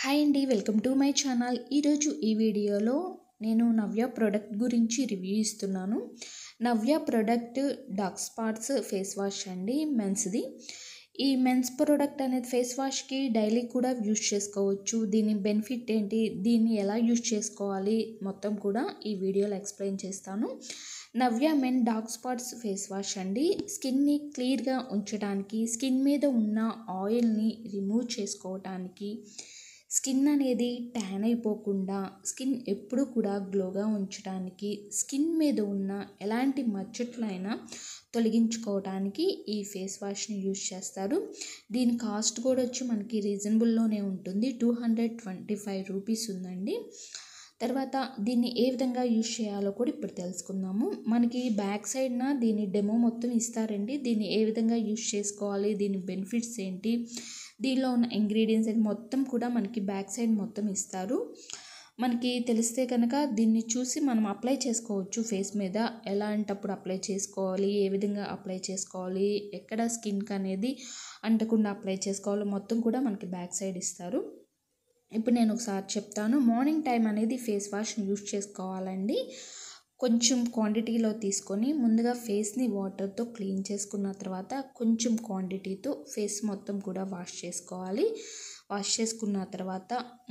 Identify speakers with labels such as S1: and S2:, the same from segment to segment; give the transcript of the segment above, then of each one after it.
S1: hi అండి welcome to my channel ఈరోజు ఈ వీడియోలో నేను నవ్య ప్రోడక్ట్ గురించి రివ్యూ ఇస్తున్నాను Navya product dark spots face wash అండి మెన్స్ది ఈ మెన్స్ ప్రోడక్ట్ అనేది ఫేస్ వాష్కి డైలీ కూడా యూజ్ చేసుకోవచ్చు దీని బెనిఫిట్ ఏంటి దీన్ని ఎలా యూజ్ చేసుకోవాలి మొత్తం కూడా ఈ వీడియోలో ఎక్స్ప్లెయిన్ చేస్తాను Navya men dark spots face wash అండి స్కిన్ని క్లియర్గా ఉంచడానికి స్కిన్ మీద ఉన్న ఆయిల్ని రిమూవ్ చేసుకోవటానికి స్కిన్ అనేది ట్యాన్ అయిపోకుండా స్కిన్ ఎప్పుడు కూడా గ్లోగా ఉంచడానికి స్కిన్ మీద ఉన్న ఎలాంటి మచ్చట్లైనా తొలగించుకోవడానికి ఈ ఫేస్ వాష్ని యూజ్ చేస్తారు దీని కాస్ట్ కూడా వచ్చి మనకి రీజనబుల్లోనే ఉంటుంది two hundred twenty five rupees ఉందండి తర్వాత దీన్ని ఏ విధంగా యూజ్ చేయాలో కూడా ఇప్పుడు తెలుసుకుందాము మనకి బ్యాక్ సైడ్న దీని డెమో మొత్తం ఇస్తారండి దీన్ని ఏ విధంగా యూజ్ చేసుకోవాలి దీని బెనిఫిట్స్ ఏంటి దీనిలో ఉన్న ఇంగ్రీడియంట్స్ అని మొత్తం కూడా మనకి బ్యాక్ సైడ్ మొత్తం ఇస్తారు మనకి తెలిస్తే కనుక దీన్ని చూసి మనం అప్లై చేసుకోవచ్చు ఫేస్ మీద ఎలాంటప్పుడు అప్లై చేసుకోవాలి ఏ విధంగా అప్లై చేసుకోవాలి ఎక్కడ స్కిన్కి అనేది అంటకుండా అప్లై చేసుకోవాలి మొత్తం కూడా మనకి బ్యాక్ సైడ్ ఇస్తారు ఇప్పుడు నేను ఒకసారి చెప్తాను మార్నింగ్ టైం అనేది ఫేస్ వాష్ యూజ్ చేసుకోవాలండి కొంచెం క్వాంటిటీలో తీసుకొని ముందుగా ఫేస్ని వాటర్తో క్లీన్ చేసుకున్న తర్వాత కొంచెం క్వాంటిటీతో ఫేస్ మొత్తం కూడా వాష్ చేసుకోవాలి వాష్ చేసుకున్న తర్వాత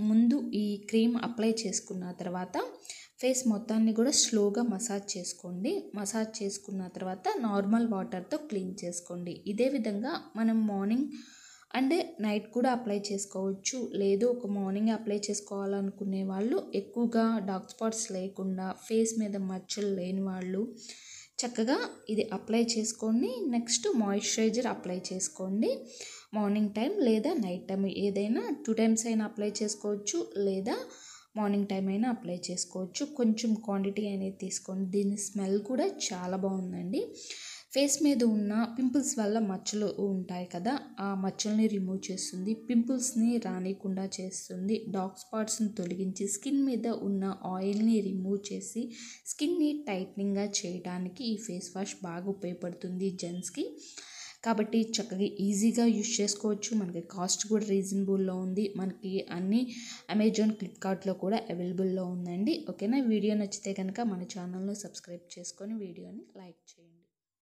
S1: ముందు ఈ క్రీమ్ అప్లై చేసుకున్న తర్వాత ఫేస్ మొత్తాన్ని కూడా స్లోగా మసాజ్ చేసుకోండి మసాజ్ చేసుకున్న తర్వాత నార్మల్ వాటర్తో క్లీన్ చేసుకోండి ఇదే విధంగా మనం మార్నింగ్ అండ్ నైట్ కూడా అప్లై చేసుకోవచ్చు లేదు ఒక మార్నింగ్ అప్లై చేసుకోవాలనుకునే వాళ్ళు ఎక్కువగా డార్క్ స్పాట్స్ లేకుండా ఫేస్ మీద మచ్చలు లేని వాళ్ళు చక్కగా ఇది అప్లై చేసుకోండి నెక్స్ట్ మాయిశ్చరైజర్ అప్లై చేసుకోండి మార్నింగ్ టైం లేదా నైట్ టైం ఏదైనా టూ టైమ్స్ అయినా అప్లై చేసుకోవచ్చు లేదా మార్నింగ్ టైం అయినా అప్లై చేసుకోవచ్చు కొంచెం క్వాంటిటీ అనేది తీసుకోండి దీని స్మెల్ కూడా చాలా బాగుందండి ఫేస్ మీద ఉన్న పింపుల్స్ వల్ల మచ్చలు ఉంటాయి కదా ఆ మచ్చల్ని రిమూవ్ చేస్తుంది పింపుల్స్ని రానికుండా చేస్తుంది డార్క్ స్పాట్స్ని తొలగించి స్కిన్ మీద ఉన్న ఆయిల్ని రిమూవ్ చేసి స్కిన్ని టైట్నింగ్గా చేయడానికి ఈ ఫేస్ వాష్ బాగా ఉపయోగపడుతుంది జెంట్స్కి కాబట్టి చక్కగా ఈజీగా యూజ్ చేసుకోవచ్చు మనకి కాస్ట్ కూడా రీజనబుల్లో ఉంది మనకి అన్ని అమెజాన్ ఫ్లిప్కార్ట్లో కూడా అవైలబుల్లో ఉందండి ఓకేనా వీడియో నచ్చితే కనుక మన ఛానల్ను సబ్స్క్రైబ్ చేసుకొని వీడియోని లైక్ చేయండి